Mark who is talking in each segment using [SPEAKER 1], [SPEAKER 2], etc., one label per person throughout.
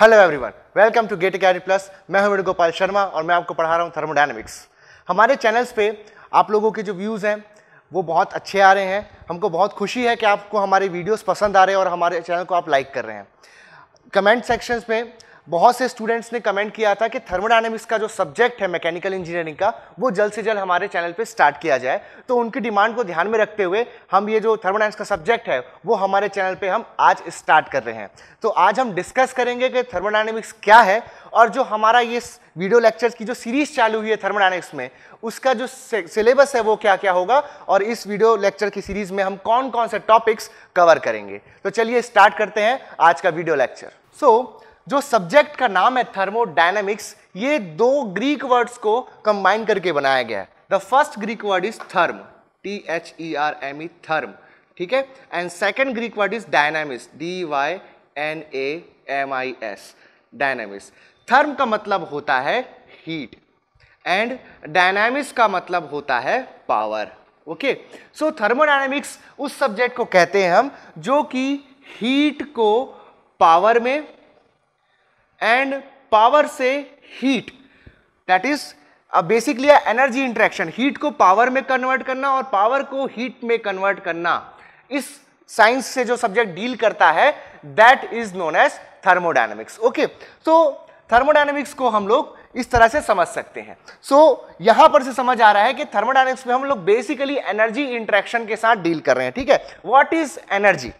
[SPEAKER 1] Hello everyone welcome to GATE academy plus मैं हूं गोपाल शर्मा और मैं आपको पढ़ा रहा हूं थर्मोडायनेमिक्स हमारे चैनल्स पे आप लोगों के जो व्यूज़ हैं वो बहुत अच्छे आ रहे हैं हमको बहुत खुशी है कि आपको हमारे वीडियोस पसंद आ रहे हैं और हमारे चैनल को आप लाइक कर रहे हैं कमेंट सेक्शंस में बहुत से स्टूडेंट्स ने कमेंट किया था कि थर्मोडाइनमिक्स का जो सब्जेक्ट है मैकेनिकल इंजीनियरिंग का वो जल्द से जल्द हमारे चैनल पे स्टार्ट किया जाए तो उनकी डिमांड को ध्यान में रखते हुए हम ये जो थर्मोडाइनमिक्स का सब्जेक्ट है वो हमारे चैनल पे हम आज स्टार्ट कर रहे हैं तो आज हम डिस्कस करेंगे कि थर्मोडाइनमिक्स क्या है और जो हमारा ये वीडियो लेक्चर्स की जो सीरीज चालू हुई है थर्मोडाइनमिक्स में उसका जो सिलेबस है वो क्या क्या होगा और इस वीडियो लेक्चर की सीरीज में हम कौन कौन से टॉपिक्स कवर करेंगे तो चलिए स्टार्ट करते हैं आज का वीडियो लेक्चर सो so, जो सब्जेक्ट का नाम है थर्मोडाइनमिक्स ये दो ग्रीक वर्ड्स को कंबाइन करके बनाया गया है the first Greek word is therm T H E R M ई थर्म ठीक है and second Greek word is dynamics D Y N A M I S dynamics therm का मतलब होता है हीट एंड डायनामिक्स का मतलब होता है पावर ओके सो थर्मोडाइनमिक्स उस सब्जेक्ट को कहते हैं हम जो कि हीट को पावर में एंड पावर से heat that is basically energy interaction heat को पावर में कन्वर्ट करना और पावर को हीट में कन्वर्ट करना इस साइंस से जो सब्जेक्ट डील करता है that is known as thermodynamics okay तो थर्मोडाइनमिक्स को हम लोग इस तरह से समझ सकते हैं सो so, यहां पर से समझ आ रहा है कि थर्मोडाइनमिक्स में हम लोग बेसिकली एनर्जी इंट्रैक्शन के साथ डील कर रहे हैं ठीक है वॉट इज एनर्जी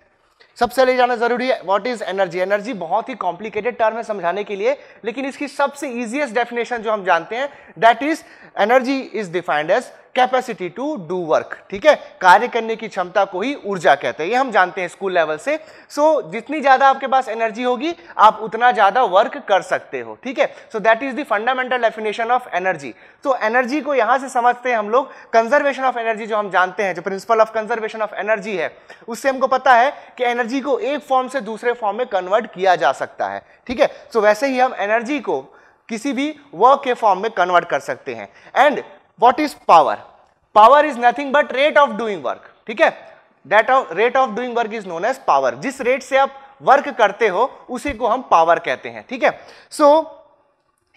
[SPEAKER 1] सबसे ले जाना जरूरी है व्हाट इज एनर्जी एनर्जी बहुत ही कॉम्प्लिकेटेड टर्म है समझाने के लिए लेकिन इसकी सबसे ईजिएस्ट डेफिनेशन जो हम जानते हैं that is energy is defined as capacity to do work ठीक है कार्य करने की क्षमता को ही ऊर्जा कहते हैं ये हम जानते हैं स्कूल लेवल से सो so, जितनी ज़्यादा आपके पास एनर्जी होगी आप उतना ज़्यादा वर्क कर सकते हो ठीक है so that is the fundamental definition of energy तो एनर्जी को यहाँ से समझते हैं हम लोग कंजर्वेशन ऑफ एनर्जी जो हम जानते हैं जो principle of conservation of energy है उससे हमको पता है कि एनर्जी को एक फॉर्म से दूसरे फॉर्म में कन्वर्ट किया जा सकता है ठीक है सो वैसे ही हम एनर्जी को किसी भी वर्क के फॉर्म में कन्वर्ट कर सकते हैं and what is power power is nothing but rate of doing work ठीक है that of rate of doing work is known as power जिस रेट से आप वर्क करते हो उसी को हम पावर कहते हैं ठीक है सो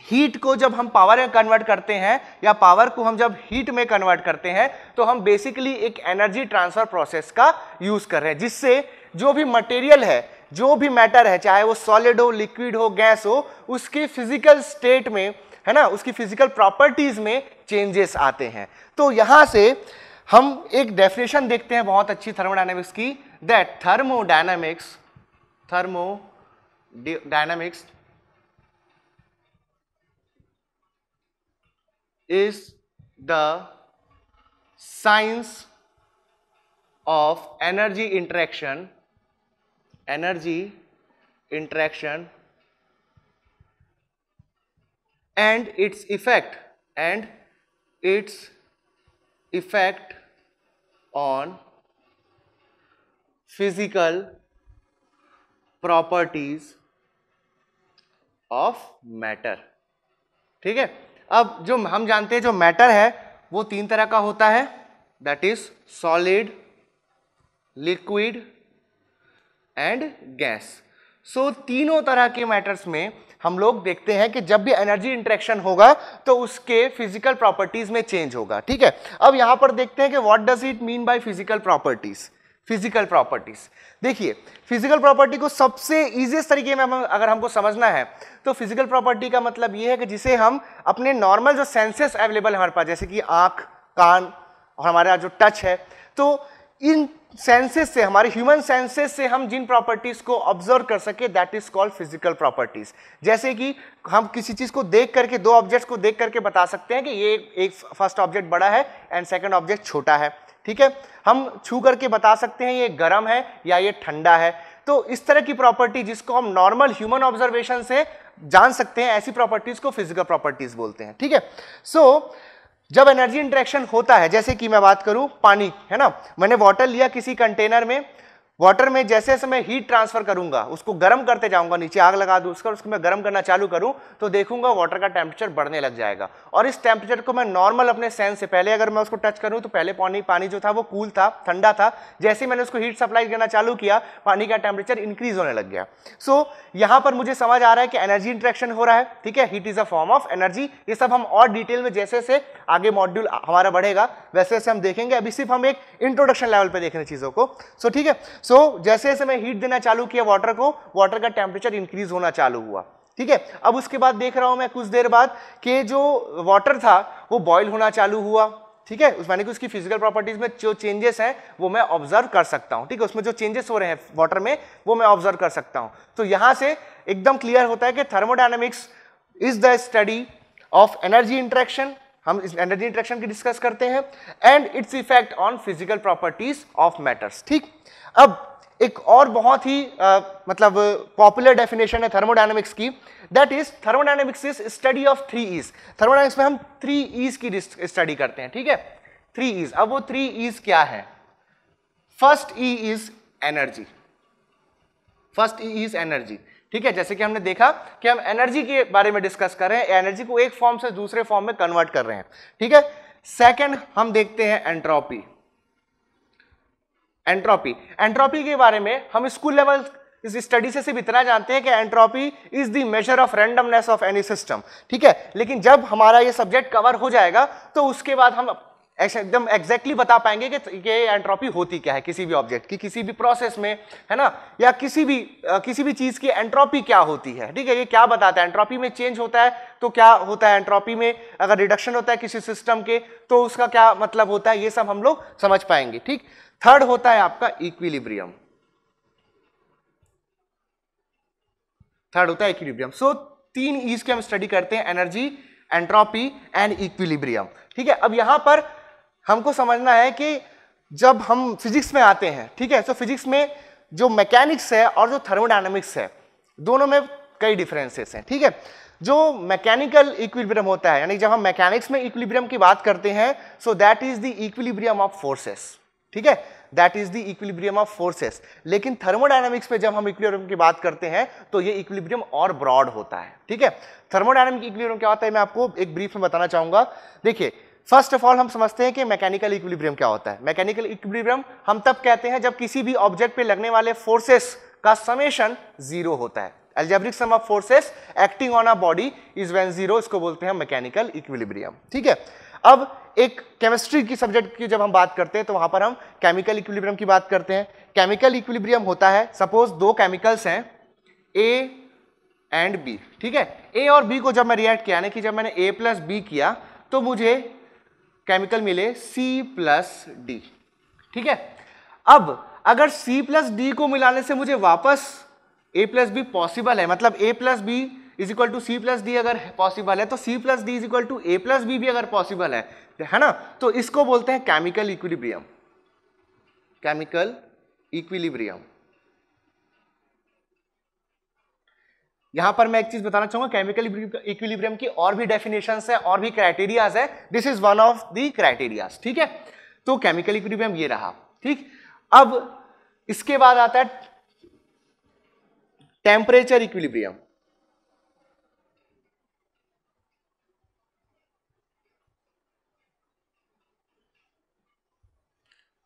[SPEAKER 1] हीट को जब हम पावर में कन्वर्ट करते हैं या पावर को हम जब हीट में कन्वर्ट करते हैं तो हम बेसिकली एक एनर्जी ट्रांसफर प्रोसेस का यूज कर रहे हैं जिससे जो भी मटेरियल है जो भी मैटर है चाहे वो सॉलिड हो लिक्विड हो गैस हो उसकी फिजिकल स्टेट में है ना उसकी फिजिकल प्रॉपर्टीज में चेंजेस आते हैं तो यहां से हम एक डेफिनेशन देखते हैं बहुत अच्छी थर्मोडाइनमिक्स की that thermodynamics thermodynamics is the science of energy interaction energy interaction and its effect and its effect on physical properties of matter ठीक है अब जो हम जानते हैं जो मैटर है वो तीन तरह का होता है that is solid liquid and gas so so, तीनों तरह के मैटर्स में हम लोग देखते हैं कि जब भी एनर्जी इंट्रैक्शन होगा तो उसके फिजिकल प्रॉपर्टीज में चेंज होगा ठीक है अब यहां पर देखते हैं कि what does it mean by physical properties physical properties देखिए फिजिकल प्रॉपर्टी को सबसे ईजिएस्ट तरीके में हम अगर हमको समझना है तो फिजिकल प्रॉपर्टी का मतलब ये है कि जिसे हम अपने नॉर्मल जो सेंसेस अवेलेबल हमारे पास जैसे कि आँख कान और हमारा जो टच है तो इन सेंसेस से हमारे ह्यूमन सेंसेस से हम जिन प्रॉपर्टीज को ऑब्जर्व कर सके that is called physical properties जैसे कि हम किसी चीज को देख करके दो ऑब्जेक्ट्स को देख करके बता सकते हैं कि ये एक फर्स्ट ऑब्जेक्ट बड़ा है एंड सेकंड ऑब्जेक्ट छोटा है ठीक है हम छू करके बता सकते हैं ये गर्म है या ये ठंडा है तो इस तरह की प्रॉपर्टी जिसको हम नॉर्मल ह्यूमन ऑब्जर्वेशन से जान सकते हैं ऐसी प्रॉपर्टीज को फिजिकल प्रॉपर्टीज बोलते हैं ठीक है सो so, जब एनर्जी इंट्रैक्शन होता है जैसे कि मैं बात करूं पानी है ना मैंने वाटर लिया किसी कंटेनर में वाटर में जैसे जैसे मैं हीट ट्रांसफर करूंगा उसको गर्म करते जाऊंगा नीचे आग लगा दूँ उसका उसको मैं गर्म करना चालू करूं तो देखूंगा वाटर का टेम्परेचर बढ़ने लग जाएगा और इस टेम्परेचर को मैं नॉर्मल अपने सेंस से पहले अगर मैं उसको टच करूं तो पहले पानी पानी जो था वो कूल था ठंडा था जैसे मैंने उसको हीट सप्लाई करना चालू किया पानी का टेम्परेचर इंक्रीज होने लग गया सो so, यहाँ पर मुझे समझ आ रहा है कि एनर्जी इंट्रैक्शन हो रहा है ठीक है heat is a form of energy ये सब हम और डिटेल में जैसे जैसे आगे मॉड्यूल हमारा बढ़ेगा वैसे वैसे हम देखेंगे अभी सिर्फ हम एक इंट्रोडक्शन लेवल पर देख रहे चीज़ों को सो ठीक है सो so, जैसे जैसे मैं हीट देना चालू किया वाटर को वाटर का टेम्परेचर इंक्रीज होना चालू हुआ ठीक है अब उसके बाद देख रहा हूं मैं कुछ देर बाद कि जो वाटर था वो बॉयल होना चालू हुआ ठीक है मैंने कि उसकी फिजिकल प्रॉपर्टीज में जो चेंजेस हैं वो मैं ऑब्जर्व कर सकता हूँ ठीक है उसमें जो चेंजेस हो रहे हैं वाटर में वो मैं ऑब्जर्व कर सकता हूँ तो यहाँ से एकदम क्लियर होता है कि thermodynamics is the study of energy interaction हम इस एनर्जी इंट्रैक्शन की डिस्कस करते हैं and its effect on physical properties of matters ठीक अब एक और बहुत ही आ, मतलब पॉपुलर डेफिनेशन है थर्मोडायनेमिक्स की that is thermodynamics is study of three Es thermodynamics में हम थ्री ईज की स्टडी करते हैं ठीक है थ्री ईज अब वो थ्री ईज क्या है first E is energy first E is energy ठीक है जैसे कि हमने देखा कि हम एनर्जी के बारे में डिस्कस कर रहे हैं एनर्जी को एक फॉर्म से दूसरे फॉर्म में कन्वर्ट कर रहे हैं ठीक है सेकंड हम देखते हैं एंट्रोपी एंट्रोपी एंट्रोपी के बारे में हम स्कूल लेवल इस स्टडी से सिर्फ इतना जानते हैं कि entropy is the measure of randomness of any system ठीक है लेकिन जब हमारा ये सब्जेक्ट कवर हो जाएगा तो उसके बाद हम एकदम एग्जैक्टली बता पाएंगे कि ये एंट्रोपी होती क्या है किसी भी ऑब्जेक्ट की किसी भी प्रोसेस में है ना या किसी भी किसी भी चीज़ की एंट्रोपी क्या होती है ठीक है ये क्या बताता है एंट्रोपी में चेंज होता है तो क्या होता है एंट्रोपी में अगर रिडक्शन होता है किसी सिस्टम के तो उसका क्या मतलब होता है ये सब हम लोग समझ पाएंगे ठीक थर्ड होता है आपका इक्विलिब्रियम थर्ड होता है इक्विलिब्रियम सो so, तीन ईज के हम स्टडी करते हैं एनर्जी एंट्रोपी एंड इक्विलिब्रियम ठीक है अब यहां पर हमको समझना है कि जब हम फिजिक्स में आते हैं ठीक है so, फिजिक्स में जो मैकेनिक्स है और जो थर्मोडाइनमिक्स है दोनों में कई डिफरेंसेस हैं ठीक है जो मैकेनिकल इक्विलिब्रियम होता है यानी जब हम मैकेनिक्स में इक्विलिब्रियम की बात करते हैं so that is the equilibrium of forces ठीक है that is the equilibrium of forces लेकिन थर्मोडाइनमिक्स में जब हम इक्विलिब्रियम की बात करते हैं तो ये इक्विलिब्रियम और ब्रॉड होता है ठीक है थर्मोडाइनमिक इक्विलिब्रियम क्या होता है मैं आपको एक ब्रीफ में बताना चाहूंगा देखिए फर्स्ट ऑफ ऑल हम समझते हैं कि मैकेनिकल इक्विलिब्रियम क्या होता है मैकेनिकल इक्विलिब्रियम हम तब कहते हैं जब किसी भी ऑब्जेक्ट पे लगने वाले फोर्सेस का समेशन जीरो होता है algebraic sum of forces acting on a body is when zero इसको बोलते हैं मैकेनिकल इक्विलिब्रियम ठीक है अब एक केमिस्ट्री की सब्जेक्ट की जब हम बात करते हैं तो वहां पर हम केमिकल इक्विलिब्रियम की बात करते हैं केमिकल इक्विलिब्रियम होता है सपोज दो केमिकल्स हैं ए एंड बी ठीक है ए और बी को जब मैं रिएक्ट किया यानी कि जब मैंने ए प्लस बी किया तो मुझे केमिकल मिले C प्लस डी ठीक है अब अगर C प्लस डी को मिलाने से मुझे वापस A प्लस बी पॉसिबल है मतलब A plus B is equal to C plus D अगर पॉसिबल है तो C plus D is equal to A plus B भी अगर पॉसिबल है है ना तो इसको बोलते हैं केमिकल इक्विलिब्रियम केमिकल इक्विलिब्रियम यहां पर मैं एक चीज बताना चाहूंगा केमिकल इक्विलिब्रियम की और भी डेफिनेशन है और भी क्राइटेरियाज है this is one of the criterias ठीक है तो केमिकल इक्विलिब्रियम ये रहा ठीक अब इसके बाद आता है टेम्परेचर इक्विलिब्रियम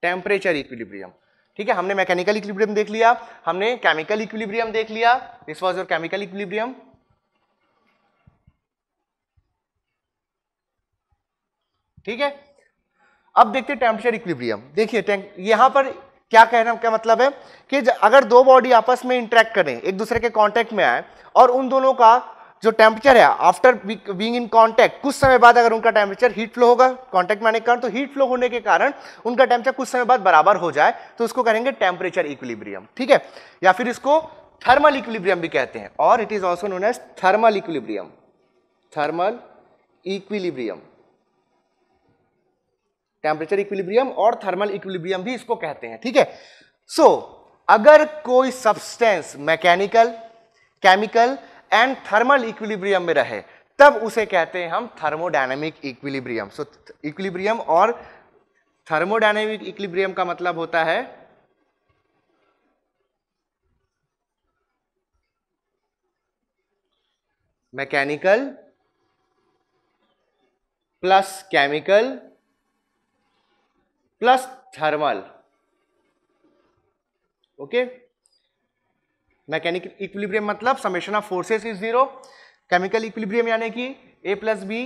[SPEAKER 1] टेम्परेचर इक्विलिब्रियम ठीक है हमने मैकेनिकल इक्विलिब्रियम देख लिया हमने केमिकल इक्विलिब्रियम देख लिया this was your chemical equilibrium ठीक है अब देखते हैं टेम्परेचर इक्विब्रियम देखिए यहां पर क्या कहना क्या मतलब है कि अगर दो बॉडी आपस में इंटरेक्ट करें एक दूसरे के कांटेक्ट में आए और उन दोनों का जो टेम्परेचर है आफ्टर बींग इन कॉन्टैक्ट कुछ समय बाद अगर उनका टेम्परेचर हीट फ्लो होगा कॉन्टैक्ट में आने के कारण तो हीट फ्लो होने के कारण उनका टेम्परेचर कुछ समय बाद बराबर हो जाए तो उसको कहेंगे टेम्परेचर इक्विलिब्रियम ठीक है या फिर इसको थर्मल इक्विलिब्रियम भी कहते हैं और it is also known as thermal equilibrium thermal equilibrium temperature equilibrium और थर्मल इक्विलिब्रियम भी इसको कहते हैं ठीक है सो so, अगर कोई substance mechanical chemical and thermal equilibrium में रहे तब उसे कहते हैं हम थर्मोडायनेमिक इक्विलिब्रियम सो इक्विलिब्रियम और थर्मोडायनेमिक इक्विलिब्रियम का मतलब होता है mechanical plus chemical plus thermal okay okay? Mechanical equilibrium मतलब summation of forces is zero chemical equilibrium यानी कि A plus B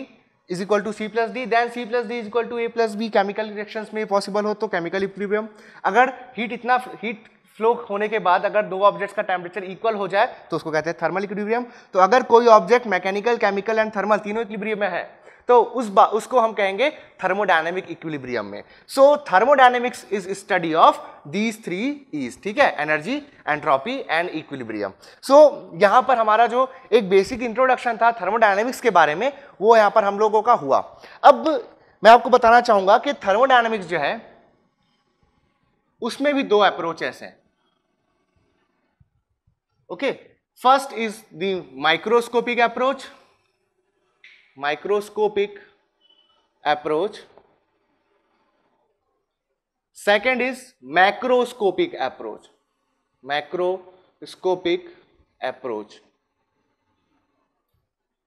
[SPEAKER 1] is equal to C plus D then C plus D is equal to A plus B chemical reactions में possible हो तो chemical equilibrium अगर heat इतना heat flow होने के बाद अगर दो ऑब्जेक्ट्स का टेम्परेचर इक्वल हो जाए तो उसको कहते हैं थर्मल इक्विलिब्रियम तो अगर कोई object mechanical chemical and thermal तीनों इक्विलिब्रियम में है तो उस उसको हम कहेंगे थर्मोडायनेमिक इक्विलिब्रियम में so thermodynamics is study of these three Es ठीक है energy entropy and equilibrium so यहाँ पर हमारा जो एक बेसिक इंट्रोडक्शन था थर्मोडायनेमिक्स के बारे में वो यहाँ पर हम लोगों का हुआ अब मैं आपको बताना चाहूँगा कि थर्मोडायनेमिक्स जो है उसमें भी दो अप्रोचेस हैं okay first is the microscopic approach microscopic approach second is macroscopic approach macroscopic approach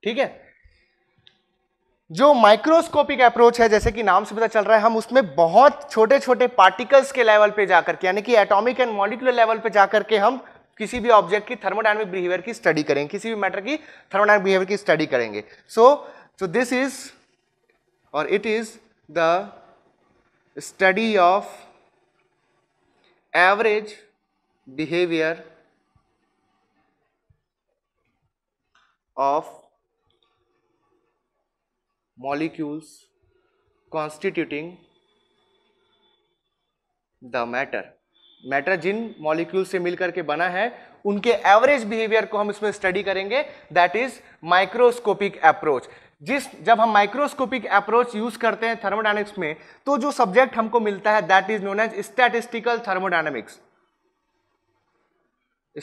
[SPEAKER 1] ठीक है जो माइक्रोस्कोपिक अप्रोच है जैसे कि नाम से पता चल रहा है हम उसमें बहुत छोटे छोटे पार्टिकल्स के लेवल पे जाकर के यानी कि एटॉमिक एंड मॉलिकुलर लेवल पे जाकर के हम किसी भी ऑब्जेक्ट की थर्मोडाइनमिक बिहेवियर की स्टडी करेंगे किसी भी मैटर की थर्मोडाइनमिक बिहेवियर की स्टडी करेंगे सो सो दिस इज और it is the study of average behaviour of molecules constituting the matter matter जिन मॉलिक्यूल से मिलकर के बना है उनके एवरेज बिहेवियर को हम इसमें स्टडी करेंगे दैट इज माइक्रोस्कोपिक अप्रोच जिस जब हम माइक्रोस्कोपिक अप्रोच यूज करते हैं थर्मोडाइनमिक्स में तो जो सब्जेक्ट हमको मिलता है that is known as statistical thermodynamics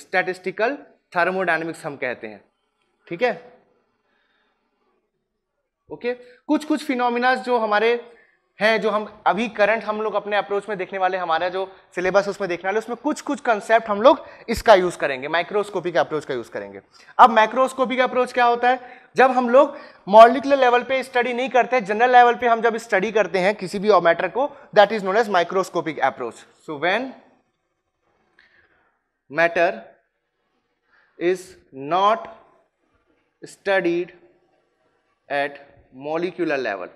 [SPEAKER 1] statistical thermodynamics हम कहते हैं ठीक है ओके okay? कुछ कुछ फिनोमिनाज जो हमारे है जो हम अभी करंट हम लोग अपने अप्रोच में देखने वाले हमारा जो सिलेबस उसमें देखने वाले उसमें कुछ कुछ कंसेप्ट हम लोग इसका यूज़ करेंगे माइक्रोस्कोपी के अप्रोच का यूज़ करेंगे अब माइक्रोस्कोपी का अप्रोच क्या होता है जब हम लोग मॉलिकुलर लेवल पे स्टडी नहीं करते जनरल लेवल पे हम जब स्टडी करते हैं किसी भी मैटर को that is known as microscopic approach so when matter is not studied at molecular level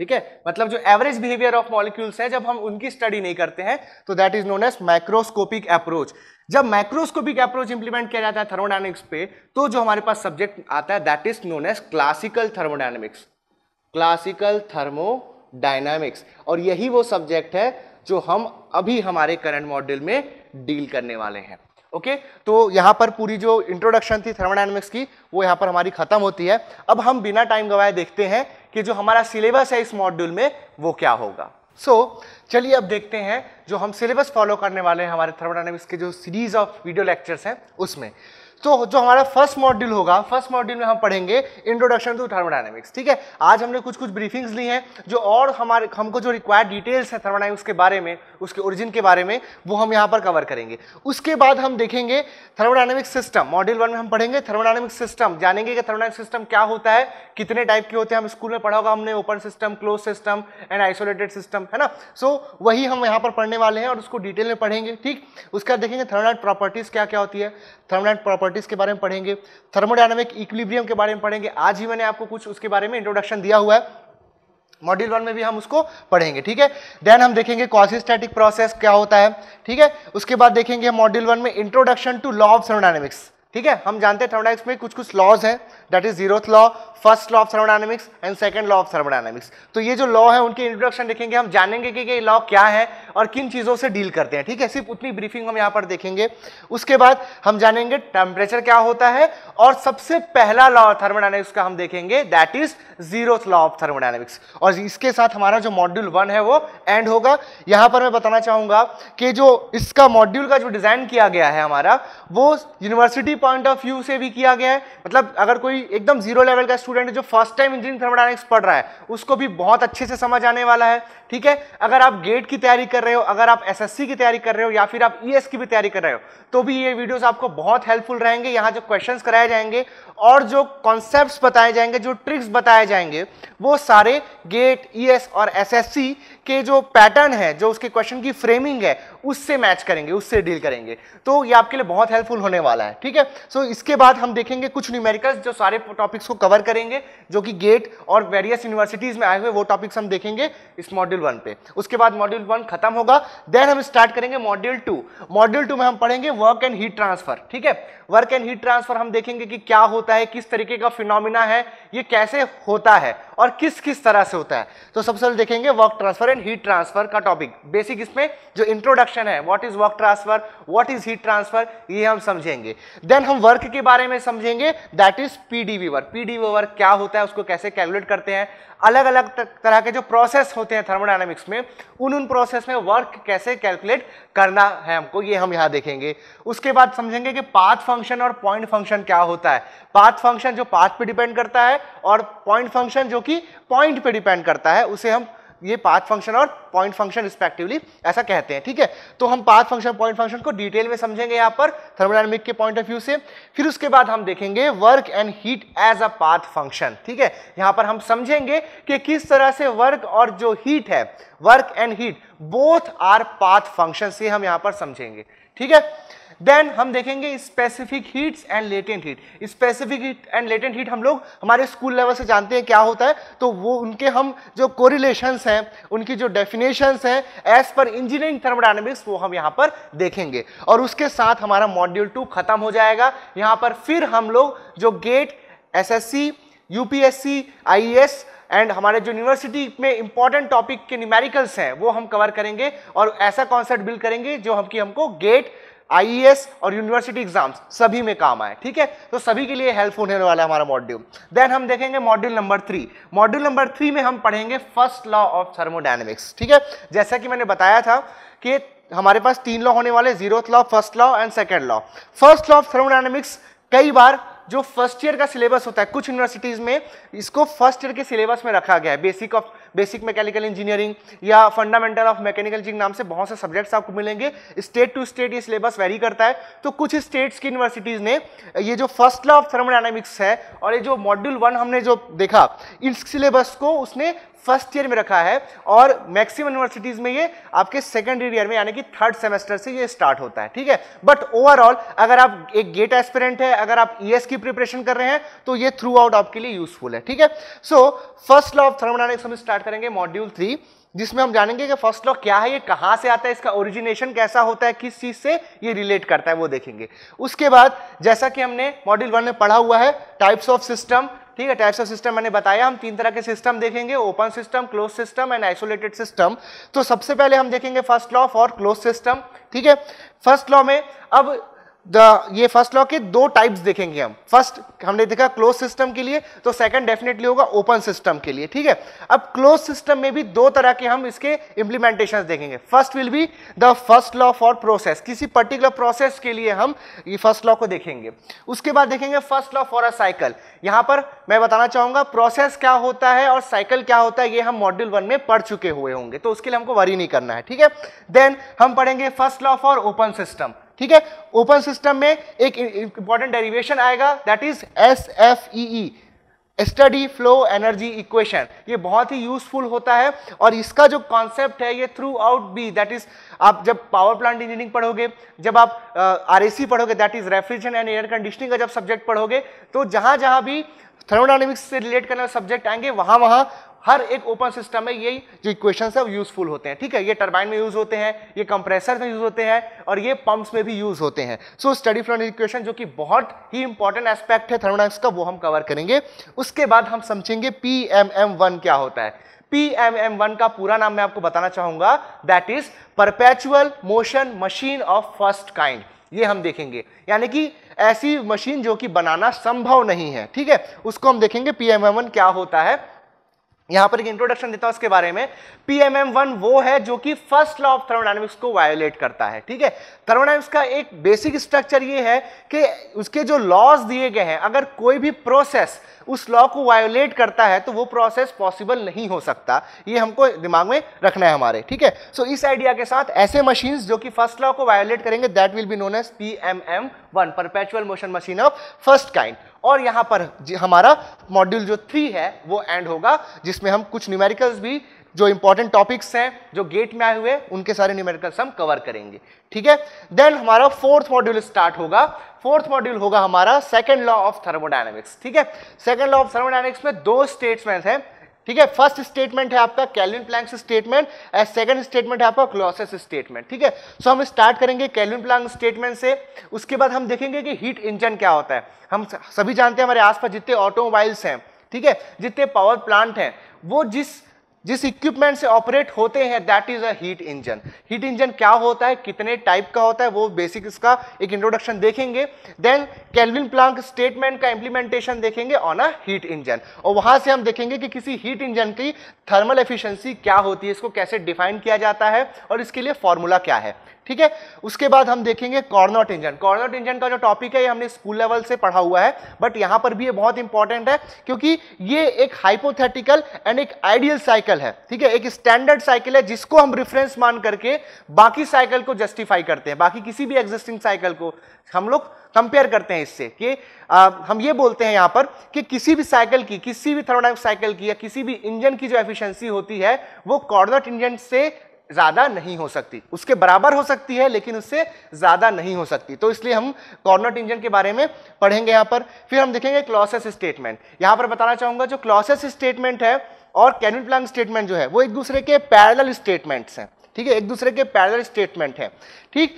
[SPEAKER 1] ठीक है मतलब जो एवरेज बिहेवियर ऑफ मॉलिक्यूल्स है जब हम उनकी स्टडी नहीं करते हैं तो that is known as microscopic approach जब माइक्रोस्कोपिक अप्रोच इंप्लीमेंट किया जाता है थर्मोडाइनमिक्स पे तो जो हमारे पास सब्जेक्ट आता है that is known as classical thermodynamics classical thermodynamics और यही वो सब्जेक्ट है जो हम अभी हमारे करंट मॉड्यूल में डील करने वाले हैं ओके okay? तो यहाँ पर पूरी जो इंट्रोडक्शन थी थर्मोडायनेमिक्स की वो यहाँ पर हमारी खत्म होती है अब हम बिना टाइम गवाए देखते हैं कि जो हमारा सिलेबस है इस मॉड्यूल में वो क्या होगा सो so, चलिए अब देखते हैं जो हम सिलेबस फॉलो करने वाले हैं हमारे थर्मोडाइनमिक्स के जो सीरीज ऑफ वीडियो लेक्चर्स हैं उसमें तो जो हमारा फर्स्ट मॉड्यूल होगा फर्स्ट मॉड्यूल में हम पढ़ेंगे इंट्रोडक्शन टू थर्मोडाइनमिक्स ठीक है आज हमने कुछ कुछ ब्रीफिंग्स ली हैं जो और हमारे हमको जो रिक्वायर्ड डिटेल्स हैं थर्मोडाइनमिक्स के बारे में उसके ओरिजिन के बारे में वो हम यहाँ पर कवर करेंगे उसके बाद हम देखेंगे थर्मोडाइनमिक सिस्टम मॉड्यूल वन में हम पढ़ेंगे थर्मोडाइनमिक सिस्टम जानेंगे कि थर्मोडाइनमिक सिस्टम क्या होता है कितने टाइप के होते हैं हम स्कूल में पढ़ा होगा हमने open system close system and isolated system है ना सो वही हम यहाँ पर पढ़ने वाले हैं और उसको डिटेल में पढ़ेंगे ठीक उसका देखेंगे थर्मोडाइनमिक प्रॉपर्टीज़ क्या क्या होती है थर्मोडाइनमिक प्रॉपर्टीज़ के बारे में पढ़ेंगे थर्मोडायनामिक इक्विलिब्रियम के बारे में पढ़ेंगे आज ही मैंने आपको कुछ उसके बारे में इंट्रोडक्शन दिया हुआ है मॉड्यूल वन में भी हम उसको पढ़ेंगे ठीक है देन हम देखेंगे क्वासिस्टैटिक प्रोसेस क्या होता है ठीक है उसके बाद देखेंगे मॉड्यूल वन में introduction to law of thermodynamics ठीक है हम जानते हैं थर्मोडाइनमिक्स में कुछ कुछ लॉज हैं that is zeroth law first law of thermodynamics and second law of thermodynamics तो ये जो लॉ है उनके इंट्रोडक्शन देखेंगे हम जानेंगे कि ये लॉ क्या है और किन चीज़ों से डील करते हैं ठीक है सिर्फ उतनी ब्रीफिंग हम यहाँ पर देखेंगे उसके बाद हम जानेंगे टेम्परेचर क्या होता है और सबसे पहला लॉ थर्मोडाइनमिक्स का हम देखेंगे that is zeroth law of thermodynamics और इसके साथ हमारा जो मॉड्यूल वन है वो एंड होगा यहाँ पर मैं बताना चाहूँगा कि जो इसका मॉड्यूल का जो डिज़ाइन किया गया है हमारा वो यूनिवर्सिटी पॉइंट ऑफ व्यू से भी किया गया है मतलब अगर कोई कोई एकदम जीरो लेवल का स्टूडेंट है जो फर्स्ट टाइम इंजीनियरिंग थर्मोडायनेमिक्स पढ़ रहा है उसको भी बहुत अच्छे से समझ आने वाला है ठीक है अगर आप गेट की तैयारी कर रहे हो अगर आप एसएससी की तैयारी कर रहे हो या फिर आप ईएस e की भी तैयारी कर रहे हो तो भी ये वीडियोस आपको बहुत हेल्पफुल रहेंगे यहाँ जो क्वेश्चन कराए जाएंगे और जो कॉन्सेप्ट बताए जाएंगे जो ट्रिक्स बताए जाएंगे वो सारे गेट ई e और एस के जो पैटर्न है जो उसके क्वेश्चन की फ्रेमिंग है उससे मैच करेंगे उससे डील करेंगे तो ये आपके लिए बहुत हेल्पफुल होने वाला है ठीक है सो इसके बाद हम देखेंगे कुछ न्यूमेरिकल्स जो सारे सारे टॉपिक्स को कवर करेंगे जो कि गेट और वेरियस यूनिवर्सिटीज़ में आए हुए वो टॉपिक्स हम देखेंगे इस मॉड्यूल वन पे उसके बाद मॉड्यूल वन खत्म होगा देन हम स्टार्ट करेंगे मॉड्यूल टू मॉड्यूल टू में हम पढ़ेंगे वर्क एंड हीट ट्रांसफर ठीक है वर्क एंड हीट ट्रांसफर हम देखेंगे कि क्या होता है किस तरीके का फिनोमिना है ये कैसे होता है और किस किस तरह से होता है तो सबसे पहले देखेंगे work transfer and heat transfer का टॉपिक बेसिक इसमें जो इंट्रोडक्शन है what is work transfer what is heat transfer ये हम समझेंगे देन हम वर्क के बारे में समझेंगे that is P PdV work PdV work क्या होता है उसको कैसे कैलकुलेट करते हैं अलग अलग तरह के जो प्रोसेस होते हैं थर्मोडाइनमिक्स में उन उन प्रोसेस में वर्क कैसे कैलकुलेट करना है हमको ये हम यहाँ देखेंगे उसके बाद समझेंगे कि पाथ फंक्शन और पॉइंट फंक्शन क्या होता है पाथ फंक्शन जो पाथ पे डिपेंड करता है और पॉइंट फंक्शन जो कि पॉइंट पे डिपेंड करता है उसे हम ये पाथ फंक्शन और पॉइंट फंक्शन रिस्पेक्टिवली ऐसा कहते हैं ठीक है तो हम पाथ फंक्शन पॉइंट फंक्शन को डिटेल में समझेंगे यहाँ पर थर्मोडाइनमिक के पॉइंट ऑफ व्यू से फिर उसके बाद हम देखेंगे work and heat as a path function ठीक है यहाँ पर हम समझेंगे कि किस तरह से वर्क और जो हीट है work and heat both are path function से हम यहाँ पर समझेंगे ठीक है देन हम देखेंगे specific heats and latent heat specific heat and latent heat हम लोग हमारे स्कूल लेवल से जानते हैं क्या होता है तो वो उनके हम जो कोरिलेशंस हैं उनकी जो डेफिनेशंस हैं एज पर इंजीनियरिंग थर्मोडाइनमिक्स वो हम यहाँ पर देखेंगे और उसके साथ हमारा मॉड्यूल टू खत्म हो जाएगा यहाँ पर फिर हम लोग जो GATE SSC UPSC S and हमारे जो यूनिवर्सिटी में इंपॉर्टेंट टॉपिक के न्यूमेरिकल्स हैं वो हम कवर करेंगे और ऐसा कॉन्सेप्ट बिल्ड करेंगे जो हम कि हमको गेट आईएएस e और यूनिवर्सिटी एग्जाम्स सभी में काम आए ठीक है तो सभी के लिए हेल्पफुल होने वाला है हमारा मॉड्यूल देन हम देखेंगे module number three module number three में हम पढ़ेंगे फर्स्ट लॉ ऑफ थर्मोडाइनमिक्स ठीक है जैसा कि मैंने बताया था कि हमारे पास तीन लॉ होने वाले zero law first law and second law first law of thermodynamics कई बार जो फर्स्ट ईयर का सिलेबस होता है कुछ यूनिवर्सिटीज़ में इसको फर्स्ट ईयर के सिलेबस में रखा गया है basic of basic mechanical engineering या फंडामेंटल ऑफ मैकेनिकल इंजीनियरिंग नाम से बहुत से सब्जेक्ट्स आपको मिलेंगे स्टेट टू स्टेट ये सिलेबस वेरी करता है तो कुछ स्टेट्स की यूनिवर्सिटीज़ ने ये जो फर्स्ट लॉ ऑफ थर्मोडाइनमिक्स है और ये जो मॉड्यूल वन हमने जो देखा इस सिलेबस को उसने फर्स्ट ईयर में रखा है और मैक्सिमम यूनिवर्सिटीज़ में ये आपके सेकेंड ईयर में यानी कि थर्ड सेमेस्टर से ये स्टार्ट होता है ठीक है बट ओवरऑल अगर आप एक गेट एस्पिरेंट है अगर आप ई e की प्रिपरेशन कर रहे हैं तो ये थ्रू आउट आपके लिए यूजफुल है ठीक है so first law of thermodynamics हम स्टार्ट करेंगे मॉड्यूल थ्री जिसमें हम जानेंगे कि फर्स्ट लॉ क्या है ये कहाँ से आता है इसका ओरिजिनेशन कैसा होता है किस चीज़ से ये रिलेट करता है वो देखेंगे उसके बाद जैसा कि हमने मॉड्यूल वन में पढ़ा हुआ है टाइप्स ऑफ सिस्टम ठीक है टाइप्स ऑफ सिस्टम मैंने बताया हम तीन तरह के सिस्टम देखेंगे open system close system and isolated system तो सबसे पहले हम देखेंगे first law for close system ठीक है फर्स्ट लॉ में अब ये फर्स्ट लॉ के दो टाइप्स देखेंगे हम फर्स्ट हमने देखा क्लोज सिस्टम के लिए तो सेकंड डेफिनेटली होगा ओपन सिस्टम के लिए ठीक है अब क्लोज सिस्टम में भी दो तरह के हम इसके इंप्लीमेंटेशन देखेंगे first will be the first law for process किसी पर्टिकुलर प्रोसेस के लिए हम ये फर्स्ट लॉ को देखेंगे उसके बाद देखेंगे first law for a cycle यहाँ पर मैं बताना चाहूंगा प्रोसेस क्या होता है और साइकिल क्या होता है ये हम मॉड्यूल वन में पढ़ चुके हुए होंगे तो उसके लिए हमको वरी नहीं करना है ठीक है देन हम पढ़ेंगे first law for open system ठीक है ओपन सिस्टम में एक इंपॉर्टेंट डेरिवेशन आएगा that is S F E steady flow energy equation ये बहुत ही यूजफुल होता है और इसका जो कॉन्सेप्ट है ये throughout be that is आप जब पावर प्लांट इंजीनियरिंग पढ़ोगे जब आप आर uh, पढ़ोगे that is refrigeration and air conditioning का जब सब्जेक्ट पढ़ोगे तो जहां जहां भी थर्मोडाइनमिक्स से रिलेट करने वाले सब्जेक्ट आएंगे वहां वहां हर एक ओपन सिस्टम में यही जो इक्वेशन है वो यूजफुल होते हैं ठीक है ये टर्बाइन में यूज होते हैं ये कंप्रेसर में यूज होते हैं और ये पंप्स में भी यूज होते हैं सो स्टडी फ्लॉन इक्वेशन जो कि बहुत ही इंपॉर्टेंट एस्पेक्ट है थर्मोडाइनमिक्स का वो हम कवर करेंगे उसके बाद हम समझेंगे पी एम एम वन क्या होता है पी एम एम वन का पूरा नाम मैं आपको बताना चाहूंगा that is perpetual motion machine of first kind ये हम देखेंगे यानी कि ऐसी मशीन जो कि बनाना संभव नहीं है ठीक है उसको हम देखेंगे पी एम एम वन क्या होता है यहां पर एक इंट्रोडक्शन देता हूँ उसके बारे में पी वन वो है जो कि फर्स्ट लॉ ऑफ थर्मोडाइनमिक्स को वायोलेट करता है ठीक है थर्मोडाइनमिक्स का एक बेसिक स्ट्रक्चर ये है कि उसके जो लॉज दिए गए हैं अगर कोई भी प्रोसेस उस लॉ को वायोलेट करता है तो वो प्रोसेस पॉसिबल नहीं हो सकता ये हमको दिमाग में रखना है हमारे ठीक है सो इस आइडिया के साथ ऐसे मशीन जो कि फर्स्ट लॉ को वायोलेट करेंगे that will be known as P M M one perpetual motion machine of first kind और यहाँ पर हमारा मॉड्यूल जो थ्री है वो एंड होगा जिसमें हम कुछ न्यूमेरिकल्स भी जो इंपॉर्टेंट टॉपिक्स हैं जो गेट में आए हुए उनके सारे न्यूमेरिकल्स हम कवर करेंगे ठीक है देन हमारा फोर्थ मॉड्यूल स्टार्ट होगा फोर्थ मॉड्यूल होगा हमारा सेकेंड लॉ ऑफ थर्मोडाइनमिक्स ठीक है सेकेंड लॉ ऑफ थर्मोडाइनमिक्स में दो स्टेटमेंट्स हैं ठीक है फर्स्ट स्टेटमेंट है आपका Kelvin Planck's statement and second statement है आपका क्लॉसेस स्टेटमेंट ठीक है सो हम स्टार्ट करेंगे कैलविन प्लैंक स्टेटमेंट से उसके बाद हम देखेंगे कि हीट इंजन क्या होता है हम सभी जानते हैं हमारे आसपास जितने ऑटोमोबाइल्स हैं ठीक है जितने पावर प्लांट हैं वो जिस जिस इक्विपमेंट से ऑपरेट होते हैं that is a heat engine heat engine क्या होता है कितने टाइप का होता है वो बेसिक इसका एक इंट्रोडक्शन देखेंगे देन कैलविन प्लांक स्टेटमेंट का इंप्लीमेंटेशन देखेंगे ऑन अ हीट इंजन और वहां से हम देखेंगे कि किसी हीट इंजन की थर्मल एफिशिएंसी क्या होती है इसको कैसे डिफाइन किया जाता है और इसके लिए फॉर्मूला क्या है ठीक है उसके बाद हम देखेंगे कॉर्नोट इंजन कॉर्नोट इंजन का जो टॉपिक है ये हमने स्कूल लेवल से पढ़ा हुआ है बट यहाँ पर भी ये बहुत इंपॉर्टेंट है क्योंकि ये एक हाइपोथेटिकल एंड एक आइडियल साइकिल है ठीक है एक स्टैंडर्ड साइकिल है जिसको हम रिफरेंस मान करके बाकी साइकिल को जस्टिफाई करते हैं बाकी किसी भी एग्जिस्टिंग साइकिल को हम लोग कंपेयर करते हैं इससे कि आ, हम ये बोलते हैं यहाँ पर कि किसी भी साइकिल की किसी भी थर्मोडाइनमिक साइकिल की या किसी भी इंजन की जो एफिशिएंसी होती है वो कॉर्नट इंजन से ज़्यादा नहीं हो सकती उसके बराबर हो सकती है लेकिन उससे ज़्यादा नहीं हो सकती तो इसलिए हम कॉर्नर इंजन के बारे में पढ़ेंगे यहां पर फिर हम देखेंगे क्लॉसेस स्टेटमेंट यहां पर बताना चाहूंगा जो क्लॉसेस स्टेटमेंट है और कैनविन प्लान स्टेटमेंट जो है वो एक दूसरे के पैरल स्टेटमेंट हैं ठीक है एक दूसरे के पैरल स्टेटमेंट है ठीक